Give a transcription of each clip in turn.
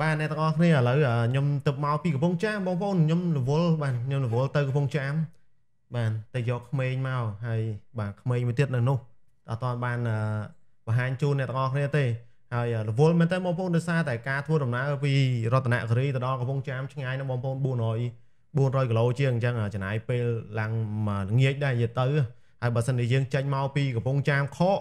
បាទអ្នកទាំងអស់គ្នាឥឡូវខ្ញុំទៅមកពីកំពង់ចាមបងប្អូនខ្ញុំរវល់បាទខ្ញុំរវល់ទៅកំពង់ចាមបាទទៅយកក្មេងមកហើយបាទក្មេងមួយទៀតនៅនោះអត់តាន់បានបង្ហាញជូនអ្នកទាំងអស់គ្នាទេហើយរវល់មែនតើបងប្អូនដោយសារតែការធ្វើដំណើរពីរតនគិរីទៅដល់កំពង់ចាមឆ្ងាយណាបងប្អូន400 400គីឡូជាងអញ្ចឹងចំណាយពេលឡើងងាយដែរនិយាយទៅហើយបើសិនជាយើងចេញមកពីកំពង់ចាមខក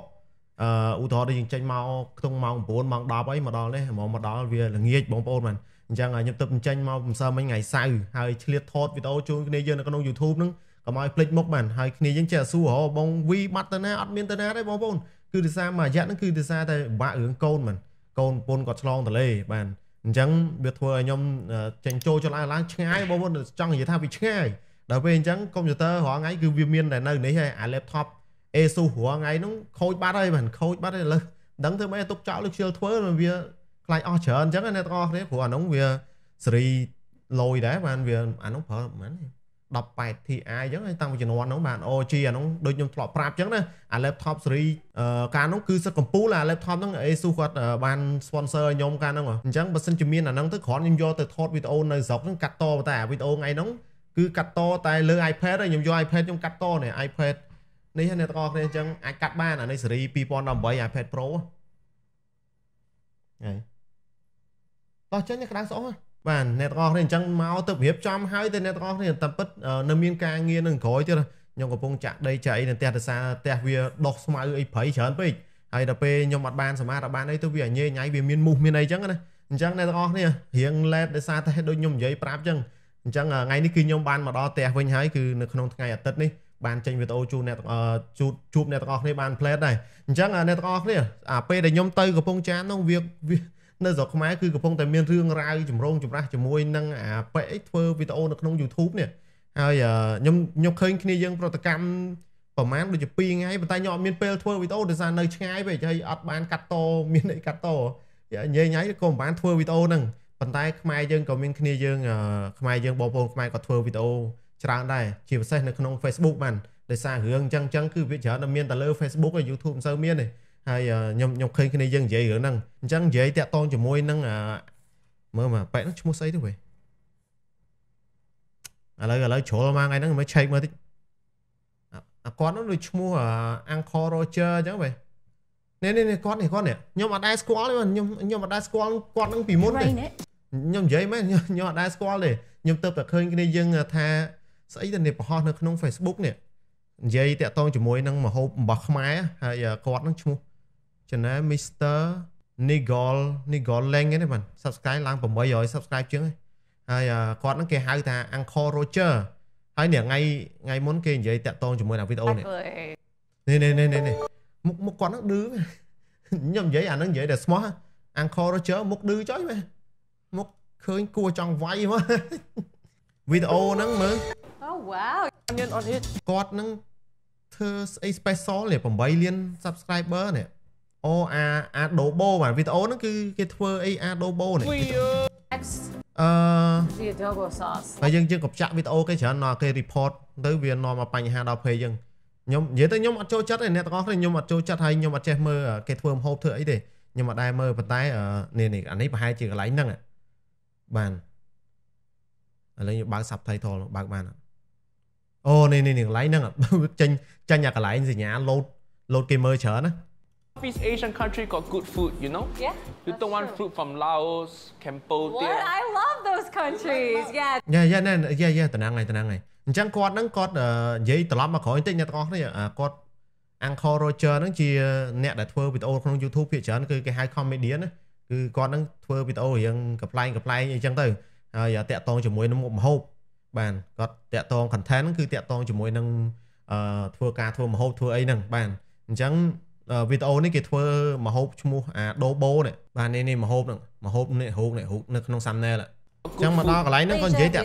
អឺឧទាហរណ៍ដូចយើងចេញមកខ្ទង់ម៉ោង9ម៉ោង10អីមកដល់នេះហ្មងមកដល់វាល្ងាចបងប្អូនបានអញ្ចឹងខ្ញុំទៅចេញមកម្សិលមិញថ្ងៃសៅរ៍ហើយឆ្លៀតថតវីដេអូជូនគ្នាយើងនៅក្នុង YouTube ហ្នឹងកុំឲ្យភ្លេចមុខបានហើយគ្នាយើងចេះសួរហៅបងវីបាត់ទៅណាអត់មានទៅណាទេបងប្អូនគឺដោយសារមួយរយៈហ្នឹងគឺដោយសារតែបាក់រឿងកូនមិនកូនប្រពន្ធគាត់ឆ្លងតលេបានអញ្ចឹងវាធ្វើឲ្យខ្ញុំចេញចូលចលឡើងឆ្ងាយបងប្អូនចង់និយាយថាវាឆ្ងាយដល់ពេលអញ្ចឹងកុំព្យូទ័ររាល់ថ្ងៃគឺវាមានតែនៅនេះហើយអា laptop អេស៊ូរាល់ថ្ងៃហ្នឹងខូចបាត់ហើយមិនខូចបាត់ទេឥឡូវដឹងធ្វើម៉េចទុកចោលលើខ្ជិលធ្វើវាខ្លាចអស់ច្រើនអញ្ចឹងអ្នកទាំងអស់គ្នាព្រោះអាហ្នឹងវាសេរីលយដែរបានវាអាហ្នឹងប្រើមិន 18Ti អញ្ចឹងតាំងពីជំនាន់ហ្នឹងបាន OG អាហ្នឹងដូចខ្ញុំធ្លាប់ប្រាប់អញ្ចឹងណាអា laptop សេរីកាលហ្នឹងគឺសិតកំពូលអា laptop ហ្នឹង ASUS គាត់បាន sponsor ឲ្យខ្ញុំកាលហ្នឹងអញ្ចឹងបើសិនជាមានអាហ្នឹងទៅគ្រាន់ខ្ញុំយកទៅថតវីដេអូនៅស្រុកហ្នឹងកាត់តតែអាវីដេអូថ្ងៃហ្នឹងគឺកាត់តតែលើ iPad ហើយខ្ញុំយក iPad ខ្ញុំកាត់តនេះ iPad នេះអ្នកទាំងអស់គ្នាអញ្ចឹងអាចកាត់បានអានេះស៊េរី2018 iPad Pro ហ្នឹងតោះចេញក្តៅស្អុះបាទអ្នកទាំងអស់គ្នាអញ្ចឹងមកទៅរៀបចំហើយទៅអ្នកទាំងអស់គ្នាតែពិតនៅមានការងារនឹងក្រោយទៀតខ្ញុំកំពុងចាក់ដីចាក់អីនៅផ្ទះដសារផ្ទះវាដុះស្មៅអីព្រៃច្រើនពេកហើយដល់ពេលខ្ញុំអត់បានសមត្ថបានអីទៅវាញ៉េញ៉ៃវាមានមូសមានអីចឹងណាអញ្ចឹងអ្នកទាំងអស់គ្នារៀងឡេតដសារតែដូចខ្ញុំនិយាយប្រាប់ចឹងអញ្ចឹងថ្ងៃនេះគឺខ្ញុំបានមកដល់ផ្ទះវិញហើយគឺនៅក្នុងថ្ងៃអាទិត្យនេះបានចេញវីដេអូជូនអ្នកទាំងអស់ជួបជួបអ្នកទាំងអស់គ្នាបានផ្លេតដែរអញ្ចឹងអ្នកទាំងអស់គ្នាអាពេលដែលខ្ញុំទៅកំពង់ចាមនោះវានៅស្រុកខ្មែរគឺកំពុងតែមានរឿងរ៉ាវចម្រូងចម្រាសជាមួយនឹងអាប៉ិធ្វើវីដេអូនៅក្នុង YouTube នេះហើយខ្ញុំខ្ញុំឃើញគ្នាយើងប្រតិកម្មប្រហែលដូចជា2ថ្ងៃប៉ុន្តែខ្ញុំអត់មានពេលធ្វើវីដេអូដោយសារនៅឆ្ងាយពេកហើយអត់បានកាត់តមានអីកាត់តនិយាយញ៉ៃក៏មិនបានធ្វើវីដេអូហ្នឹងប៉ុន្តែខ្មែរយើងក៏មានគ្នាយើង ខ្មែរយើងបងប្អូនខ្មែរក៏ធ្វើវីដេអូច្រើនដែរជាពិសេសនៅក្នុង Facebook បានដោយសាររឿងអញ្ចឹងអញ្ចឹងគឺវាច្រើនតែមានតែលើ Facebook ហើយ YouTube មិនសូវមានទេហើយខ្ញុំខ្ញុំឃើញគ្នាយើងនិយាយរឿងហ្នឹងអញ្ចឹងនិយាយតាក់ទងជាមួយនឹងមើលមកប៉ែហ្នឹងឈ្មោះស្អីទៅវេឥឡូវឥឡូវជ្រុលមកថ្ងៃហ្នឹងមើលឆែកមើលតិចអាគាត់នោះដូចឈ្មោះ Anchor Roger អញ្ចឹងវេនេះនេះគាត់នេះគាត់នេះខ្ញុំអត់ដែរស្គាល់ទេខ្ញុំខ្ញុំអត់ដែរស្គាល់គាត់នឹងពីមុនទេខ្ញុំនិយាយមែនខ្ញុំអត់ដែរស្គាល់ទេខ្ញុំទៅតែឃើញគ្នាយើងថាស្អីតែនេះបង្ហោះនៅក្នុង Facebook នេះនិយាយតាក់ទងជាមួយនឹងមហូបរបស់ខ្មែរហើយគាត់នឹងឈ្មោះ channel Mr Nigol Nigol Leng ហ្នឹងបាទ subscribe ឡើង800 subscribe ជាងហើយគាត់នឹងគេហៅថា Uncle Roger ហើយនេះថ្ងៃថ្ងៃមុនគេនិយាយតាក់ទងជាមួយនឹងវីដេអូនេះនេះនេះនេះនេះមុខមុខគាត់នឹងឌឺខ្ញុំនិយាយអានឹងនិយាយតែស្មោះ Uncle Roger មុខឌឺចុយមែនមុខឃើញគួរចង់វាយមកវីដេអូហ្នឹងមើល Oh wow មាន on hit គាត់នឹងធ្វើស្អី special នេះ8លាន subscriber នេះអូអា Adobe បាទវីដេអូហ្នឹងគឺគេធ្វើអី Adobe នេះអឺ Adobe sauce ហើយយើងយើងកុំចាក់វីដេអូគេច្រើនដល់គេ report ទៅវានាំមកបញ្ហាដល់ page យើងខ្ញុំនិយាយទៅខ្ញុំអត់ចូលចិត្តទេអ្នកទាំងអស់គ្នាខ្ញុំអត់ចូលចិត្តហើយខ្ញុំអត់ចេះមើលគេធ្វើម្ហូបធ្វើអីទេខ្ញុំអត់ដែរមើលប៉ុន្តែនេះនេះអានេះប្រហែលជាកន្លែងហ្នឹងបានឥឡូវយើងបើក subtitle បើកបានអត់អូនេះនេះកន្លែងហ្នឹងចេញចេញអាកន្លែងសញ្ញា load load គេមើលច្រើនណា Southeast Asian country got good food, you know? Yeah. You don't want fruit from Laos, Cambodia. What? I love those countries. Yeah. Yeah, yeah, yeah, yeah, តំណងហ្នឹងតំណងហ្នឹងអញ្ចឹងគាត់ហ្នឹងគាត់និយាយត្រឡប់មកក្រោយបន្តិចអ្នកទាំងអស់គ្នាគាត់ Anchor Roger ហ្នឹងជា អ្នកដែលធ្វើវីដេអូក្នុង YouTube ភាគច្រើនគឺគេហៅ comedian ណាគឺគាត់ហ្នឹងធ្វើវីដេអូរៀងកំ pl ែងកំ pl ែងអីចឹងទៅហើយតាក់តងជាមួយនឹងមុខម្ហូបបានគាត់តាក់តង content ហ្នឹងគឺតាក់តងជាមួយនឹងអឺធ្វើការធ្វើមហូបធ្វើអីហ្នឹងបានអញ្ចឹងវីដេអូនេះគេធ្វើមហូបឈ្មោះអាដូបូនេះបាននេះនេះមហូបហ្នឹងមហូបនេះហូបនេះហូបនៅក្នុង thumbnail Yeah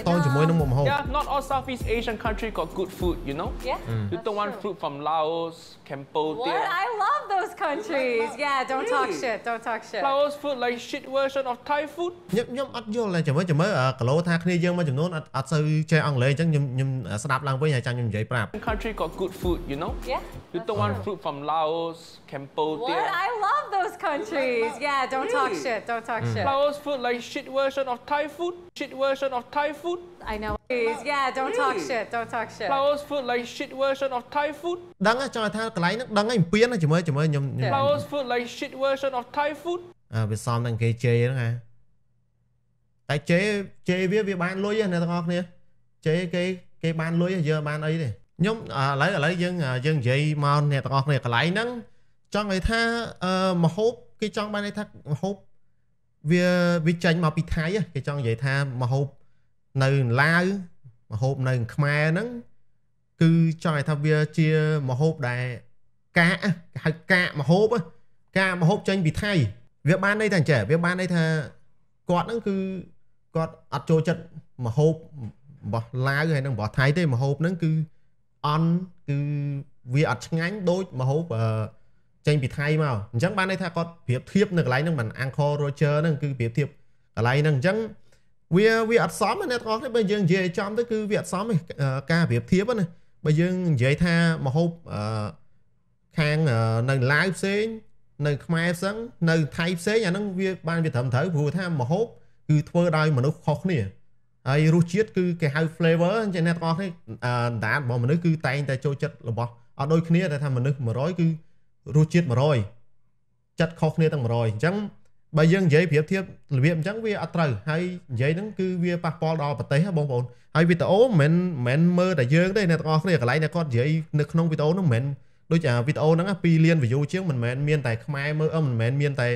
not all Southeast Asian country got good food you know Yeah you don't want fruit from Laos Cambodia What I love those countries Yeah don't talk shit don't talk shit Laos food like shit version of Thai food ខ្ញុំខ្ញុំអត់យល់តែចាំមើលចាំមើលគីឡូថាគ្នាយើងមួយចំនួនអត់អត់សូវចេះអង់គ្លេសចឹងខ្ញុំខ្ញុំស្ដាប់ឡើងវិញហើយចាំខ្ញុំនិយាយប្រាប់ Country got good food you know Yeah you don't want fruit from Laos Cambodia What I love those countries Yeah don't talk shit don't talk mm. shit Laos food like shit version of Thai food food, shit version of Thai food. I know. Please, yeah, don't talk shit. Don't talk shit. Flowers food like shit version of Thai food. ដឹងចង់ថាកន្លែងហ្នឹងដឹងឯងពៀនជាមួយជាមួយខ្ញុំ Flowers food like shit version of Thai food. អើវាសមនឹងគេជេហ្នឹងហ่าតែជេជេវាវាបានលុយណាទាំងអស់គ្នាជេគេគេបានលុយយើងបានអីទេខ្ញុំឥឡូវឥឡូវយើងយើងនិយាយមកអ្នកទាំងអស់គ្នាកន្លែងហ្នឹងចង់ឲ្យថាអឺមហូបគេចង់បានន័យថាមហូបវាវាចាញ់មកពីថៃគេចង់និយាយថាមហូបនៅឡាវមហូបនៅខ្មែរហ្នឹងគឺចង់ឲ្យថាវាជាមហូបដែលកាកគេហៅកាកមហូបកាកមហូបចេញពីថៃវាបានន័យថាអញ្ចឹងវាបានន័យថាគាត់ហ្នឹងគឺគាត់អត់ចូលចិត្តមហូបរបស់ឡាវហើយនឹងរបស់ថៃទេមហូបហ្នឹងគឺអន់គឺវាអត់ឆ្ងាញ់ដូចមហូបអឺចេញពីថៃមកអញ្ចឹងបានន័យថាគាត់ប្រៀបធៀបនៅកន្លែងហ្នឹងមិន Anchor Roger ហ្នឹងគឺប្រៀបធៀបកន្លែងហ្នឹងអញ្ចឹងវាវាអត់សមអ្នកទាំងអស់គ្នាបើយើងនិយាយឲ្យចំទៅគឺវាអត់សមការប្រៀបធៀបណាបើយើងនិយាយថាមហូបខាងនៅឡាវផ្សេងនៅខ្មែរផ្សេងនៅថៃផ្សេងអាហ្នឹងវាបានវាត្រឹមត្រូវព្រោះថាមហូបគឺធ្វើដោយមនុស្សខុសគ្នាហើយរសជាតិគឺគេហៅ flavor អញ្ចឹងអ្នកទាំងអស់គ្នាអណ្ដាតរបស់មនុស្សគឺតែងតែចូលចិត្តរបស់អត់ដូចគ្នាតែថាមនុស្ស100គឺរសជាតិ100ចិត្តខុសគ្នាទាំង100អញ្ចឹងបើយើងនិយាយប្រៀបធៀបរបៀបអញ្ចឹងវាអត់ត្រូវហើយនិយាយហ្នឹងគឺវាប៉ះពាល់ដល់ប្រទេសបងប្អូនហើយវីដេអូមិនមែនមើលតែយើងទេអ្នកទាំងអស់គ្នាកន្លែងដែលគាត់និយាយនៅក្នុងវីដេអូហ្នឹងមិនមែនដូចអាវីដេអូហ្នឹង2លាន view ជាងមិនមែនមាន តែខ្មែរមើលអឺមិនមែនមានតែ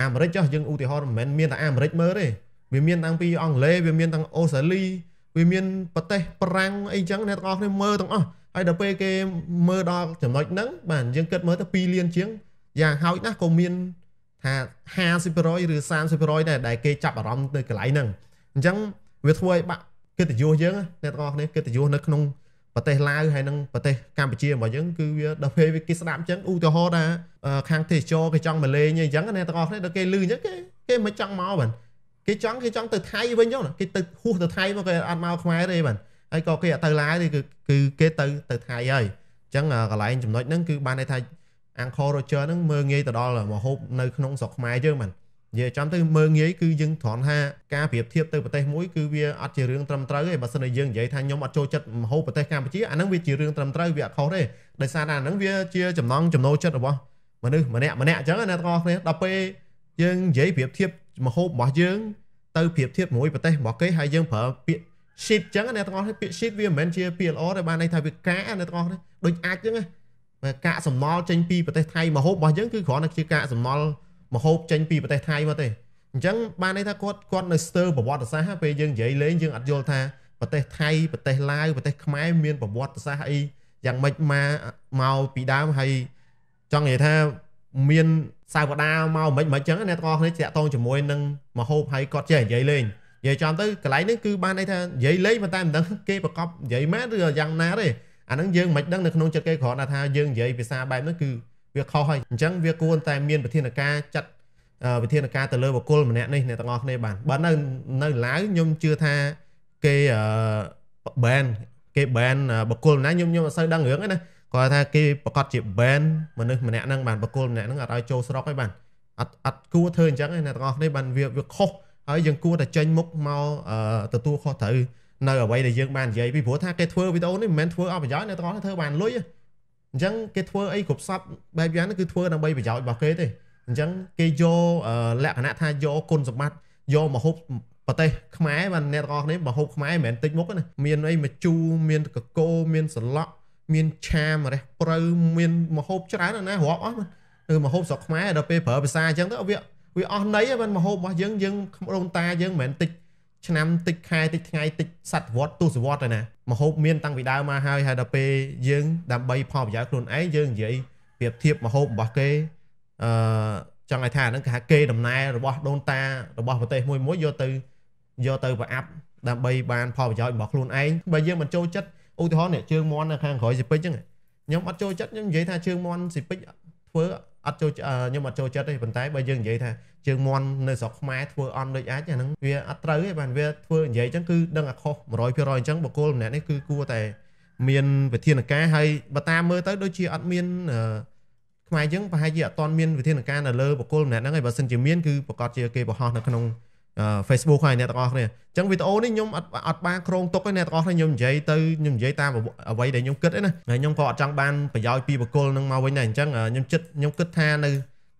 អាមេរិកចុះយើងឧទាហរណ៍មិនមែនមានតែអាមេរិកមើលទេវាមានតាំងពីអង់គ្លេសវាមានទាំងអូស្ត្រាលីវាមាន ប្រទេសប្រាំងអីចឹងអ្នកទាំងអស់គ្នាមើលទាំងអស់ហើយដល់ពេលគេមើលដល់ចំណុចហ្នឹងបាទយើងគិតមើលទៅ2លានជាងយ៉ាងហោចណាស់ក៏មានថា50%ឬ30%ដែរដែលគេចាប់អារម្មណ៍នៅកន្លែងហ្នឹងអញ្ចឹងវាធ្វើឲ្យបាក់កិត្តិយសយើងអ្នកទាំងអស់គ្នាកិត្តិយសនៅក្នុងប្រទេសឡាវហើយនិងប្រទេសកម្ពុជារបស់យើងគឺវាដល់ពេលគេស្ដាប់អញ្ចឹងឧទាហរណ៍ថាខាងទេសចរគេចង់មកលេងអញ្ចឹងអ្នកទាំងអស់គ្នាដល់គេលឺអញ្ចឹងគេគេមិនចង់មកបាទគេចង់គេចង់ទៅថៃវិញចឹងគេទៅហួសទៅថៃមកគេអត់មកខ្មែរទេបាទហើយក៏គេអត់ទៅឡាវទេគឺគឺគេទៅទៅថៃហើយអញ្ចឹងកន្លែងចំណុចហ្នឹងគឺបានន័យថា Angkor Roger ហ្នឹងមើងងាយទៅដល់មកហូបនៅក្នុងស្រុកខ្មែរយើងមិននិយាយចំទៅមើងងាយគឺយើងត្រង់ថាការប្រៀបធៀបទៅប្រទេសមួយគឺវាអត់ជារឿងត្រឹមត្រូវទេបើសិនជាយើងនិយាយថាខ្ញុំអត់ចូលចិត្តម្ហូបប្រទេសកម្ពុជាអាហ្នឹងវាជារឿងត្រឹមត្រូវវាអត់ខុសទេដោយសារតែអាហ្នឹងវាជាចំណងចំណូលចិត្តរបស់មនុស្សម្នាក់ម្នាក់អញ្ចឹងណាបងប្អូនគ្នាដល់ពេលយើងនិយាយប្រៀបធៀបម្ហូបរបស់យើងទៅប្រៀបធៀបជាមួយប្រទេសរបស់គេហើយយើងប្រើពាក្យ sheet ចឹងអ្នកទាំងអស់នេះពាក្យ sheet វាមិនមែនជាពាក្យល្អទេបានន័យថាវាកាកអ្នកទាំងអស់នេះដូចអាចចឹងណាមកកាកសំណល់ចេញពីប្រទេសថៃមកហូបរបស់យើងគឺគ្រាន់តែជាកាកសំណល់មកហូបចេញពីប្រទេសថៃមកទេអញ្ចឹងបានន័យថាគាត់គាត់នៅស្ទើរប្រវត្តិសាស្ត្រពេលយើងនិយាយលេងយើងអត់យល់ថាប្រទេសថៃប្រទេសឡាវប្រទេសខ្មែរមានប្រវត្តិសាស្ត្រអីយ៉ាងម៉េចមកមកពីដើមហើយចង់និយាយថាមានសាវតាមកមិនមិនអញ្ចឹងអ្នកទាំងអស់គ្នាតាក់ទងជាមួយនឹងមហូបហើយគាត់ចេះនិយាយលេងនិយាយចំទៅកន្លែងនេះគឺបានន័យថានិយាយលេងប៉ុន្តែមិនដឹងគេប្រកបនិយាយម៉ែឬយ៉ាងណាទេអាហ្នឹងយើងមិនដឹងនៅក្នុងចិត្តគេគ្រាន់តែថាយើងនិយាយភាសាបែបហ្នឹងគឺវាខុសហើយអញ្ចឹងវាគួរតែមានវិធានការចាត់វិធានការទៅលើបុគ្គលម្នាក់នេះអ្នកទាំងអស់គ្នាបានបើនៅនៅឡាវខ្ញុំជឿថាគេអឺ ban គេ ban បុគ្គលណាខ្ញុំខ្ញុំអត់សូវដឹងរឿងហ្នឹងណាគាត់ថាគេប្រកាសជា ban មនុស្សម្នាក់ហ្នឹងបានបុគ្គលម្នាក់ហ្នឹងអត់ឲ្យចូលស្រុកឯងបានអត់អត់គួរធ្វើអញ្ចឹងឯងអ្នកទាំងអស់គ្នាបានវាវាខុសហើយយើងគួរតែចេញមុខមកទទួលខុសត្រូវនៅអ្វីដែលយើងបាននិយាយពីព្រោះថាគេធ្វើវីដេអូនេះមិនមែនធ្វើអត់ប្រយោជន៍អ្នកទាំងអស់ធ្វើបានលុយទេអញ្ចឹងគេធ្វើអីគ្រប់សពបែបយ៉ាងគឺធ្វើដើម្បីប្រយោជន៍របស់គេទេអញ្ចឹងគេយកលក្ខណៈថាយកគុណសម្បត្តិយកមកហូបប្រទេសខ្មែរបាទអ្នកទាំងអស់គ្នាមកហូបខ្មែរមិនមែនតិចមុខទេណាមានអីមកជូរមានកកោមានសឡក់មានឆាម្រះព្រៅមានមកហូបច្រើនណាស់រាប់អស់គឺមកហូបស្រុកខ្មែរដល់ពេលប្រើភាសាអញ្ចឹងទៅវាវាអស់ន័យហ្នឹងមហូបរបស់យើងយើងដូនតាយើងមិនមែនតិចឆ្នាំតិចខែតិចថ្ងៃតិចសតវត្សទសវត្សទេណាមហូបមានតាំងពីដើមមកហើយហើយដល់ពេលយើងដើម្បីផលប្រយោជន៍ខ្លួនឯងយើងនិយាយប្រៀបធៀបមហូបរបស់គេអឺចង់ឲ្យថាហ្នឹងគេថាគេដំណែរបស់ដូនតារបស់ប្រទេសមួយមួយយកទៅយកទៅប្រអាប់ដើម្បីបានផលប្រយោជន៍របស់ខ្លួនឯងបើយើងមិនចូលចិត្តឧទាហរណ៍នេះជើងមន់នៅខាងក្រោយស៊ីពេជ្រហ្នឹងខ្ញុំអត់ចូលចិត្តខ្ញុំនិយាយថាជើងមន់ស៊ីពេជ្រធ្វើអត់ចូលខ្ញុំអត់ចូលចិត្តទេប៉ុន្តែបើយើងនិយាយថាជើងមន់នៅស្រុកខ្មែរធ្វើអន់ដូចអាចអាហ្នឹងវាអត់ត្រូវទេបាទវាធ្វើនិយាយអញ្ចឹងគឺដឹងអាខុស100%អញ្ចឹងបុគ្គលម្នាក់នេះគឺគួរតែមានវិធានការហើយបើតាមមើលទៅដូចជាអត់មានខ្មែរយើងប្រហែលជាអត់ទាន់មានវិធានការនៅលើបុគ្គលម្នាក់ហ្នឹងឯងបើសិនជាមានគឺប្រកាសជាគេបង្ហោះនៅក្នុង Facebook ហើយអ្នកទាំងអស់គ្នាអញ្ចឹងវីដេអូនេះខ្ញុំអត់អត់បានក្រងទុកទេអ្នកទាំងអស់គ្នាខ្ញុំនិយាយទៅខ្ញុំនិយាយតាមអ្វីដែលខ្ញុំគិតទេណាហើយខ្ញុំក៏អត់ចង់បានប្រយោជន៍ពីបុគ្គលនឹងមកវិញដែរអញ្ចឹងខ្ញុំចិត្តខ្ញុំគិតថានៅ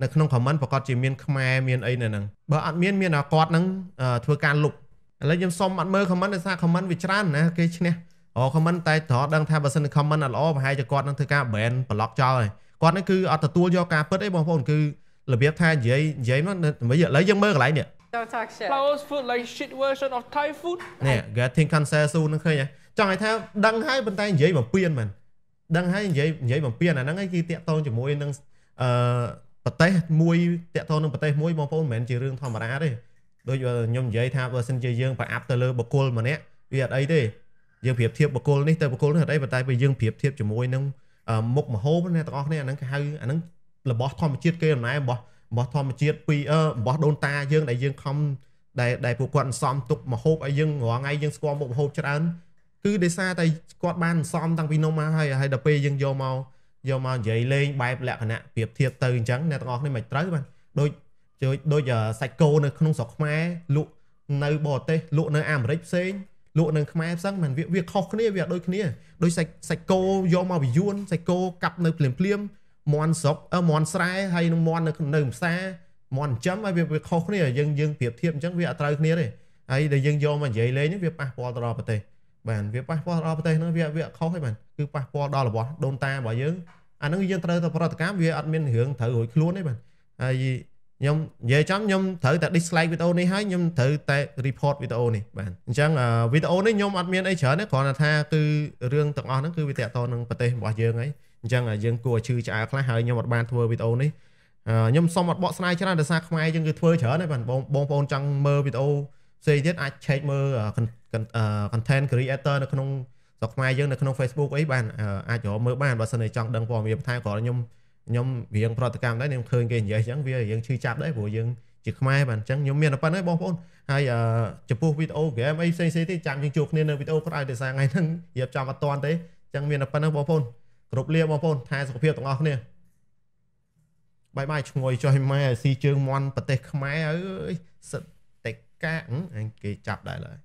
នៅក្នុង comment ប្រកាសជាមានខ្មែរមានអីនៅហ្នឹងបើអត់មានមានតែគាត់នឹងធ្វើការលុបឥឡូវខ្ញុំសុំអត់មើល comment ដោយសារ comment វាច្រើនណាគេឈ្នះអូ comment តែត្រកដឹងថាបើសិន comment អត់ល្អប្រហែលជាគាត់នឹងធ្វើការ ban block ចោលហើយគាត់នេះគឺអត់ទទួលយកការពិតទេបងប្អូន គឺរបៀបថានិយាយនិយាយមកឥឡូវយើងមើលកន្លែងនេះ Don't talk shit. Flowers food like shit version of Thai food. នេះ getting cancer soon នឹងឃើញហ៎ចង់ឲ្យថាដឹងហើយប៉ុន្តែនិយាយបំពៀនមែនដឹងហើយនិយាយនិយាយបំពៀនអាហ្នឹងឯងគឺតាក់ទងជាមួយនឹងអឺប្រទេសមួយតាក់ទងនឹងប្រទេសមួយបងប្អូនមិនមែនជារឿងធម្មតាទេដូចខ្ញុំនិយាយថាបើសិនជាយើងប្រអាប់ទៅលើបុគ្គលម្នាក់វាអត់អីទេយើងប្រៀបធៀបបុគ្គលនេះទៅបុគ្គលនេះអត់អីប៉ុន្តែបើយើងប្រៀបធៀបជាមួយនឹងមុខមហោបអ្នកទាំងអស់គ្នាអាហ្នឹងគេហៅអាហ្នឹងរបស់ធម្មជាតិគេអំណែរបស់របស់ធម្មជាតិពីរបស់ដូនតាយើងដែលយើងខំដែលដែលពួកគាត់សំទុកមហូបឲ្យយើងរាល់ថ្ងៃយើងស្គាល់មុខមហូបច្រើនគឺដោយសារតែគាត់បានសំតាំងពីនំមកហើយហើយដល់ពេលយើងយកមកយកមកនិយាយលេងបែបលក្ខណៈប្រៀបធៀបទៅអញ្ចឹងអ្នកទាំងអស់នេះមិនត្រូវបាទដូចដូចសាច់គោនៅក្នុងស្រុកខ្មែរលក់នៅបរទេសលក់នៅអាមេរិកផ្សេងលក់នៅខ្មែរផ្សេងមិនវាខុសគ្នាវាដូចគ្នាដូចសាច់សាច់គោយកមកវិយួនសាច់គោកាប់នៅភ្លាមភ្លាមមន់ស្រុកអឺមន់ស្រែហើយនឹងមន់នៅនៅផ្សារមន់ចំហើយវាខុសគ្នាយើងយើងប្រៀបធៀបអញ្ចឹងវាអត់ត្រូវគ្នាទេហើយដែលយើងយកមកនិយាយលេងវាប៉ះពាល់ទៅដល់ប្រទេសបាទវាប៉ះពាល់ដល់ប្រទេសហ្នឹងវាវាខុសហើយបាទគឺប៉ះពាល់ដល់របស់ដូនតារបស់យើងអាហ្នឹងយើងត្រូវទៅប្រតិកម្មវាអត់មានរឿងត្រូវរួចខ្លួនទេបាទហើយខ្ញុំនិយាយចំខ្ញុំត្រូវតែ dislike វីដេអូនេះហើយខ្ញុំត្រូវតែ report វីដេអូនេះបាទអញ្ចឹងវីដេអូនេះខ្ញុំអត់មានអីច្រើនទេគ្រាន់តែថាគឺរឿងទាំងអស់ហ្នឹងគឺវាតកតនឹងប្រទេសរបស់យើងហើយអញ្ចឹងយើងគួរឈឺឆ្អើខ្លះហើយខ្ញុំអត់បានធ្វើវីដេអូនេះខ្ញុំសូមអត់បកស្រាយច្រើនដោយសារខ្មែរយើងគឺធ្វើច្រើនហើយបងបងប្អូនចង់មើលវីដេអូផ្សេងទៀតអាចឆែកមើល content creator នៅក្នុងស្រុកខ្មែរយើងនៅក្នុង Facebook អីបានអាចរកមើលបានបើសិនជាចង់ដឹងព័ត៌មានបន្ថែមគ្រាន់ខ្ញុំខ្ញុំរៀងប្រតិកម្មដែរខ្ញុំឃើញគេនិយាយអញ្ចឹងវារៀងឈឺចាប់ដែរព្រោះយើងជាខ្មែរបាទអញ្ចឹងខ្ញុំមានប៉ុណ្្នឹងបងប្អូនហើយចំពោះវីដេអូហ្គេមអីផ្សេងៗទៀតចាំយើងជួបគ្នានៅវីដេអូក្រោយដោយសារថ្ងៃហ្នឹងរៀបចំអត់តាន់ទេអញ្ចឹងមានប៉ុណ្្នឹងបងប្អូនគ្រប់លាបងប្អូនថែសុខភាពទាំងអស់គ្នាបាយបាយឈ្ងុយចុះម៉ែស៊ីជើងមន់ប្រទេសខ្មែរអើយសិតតែកាអញគេចាប់ដែរឡើយ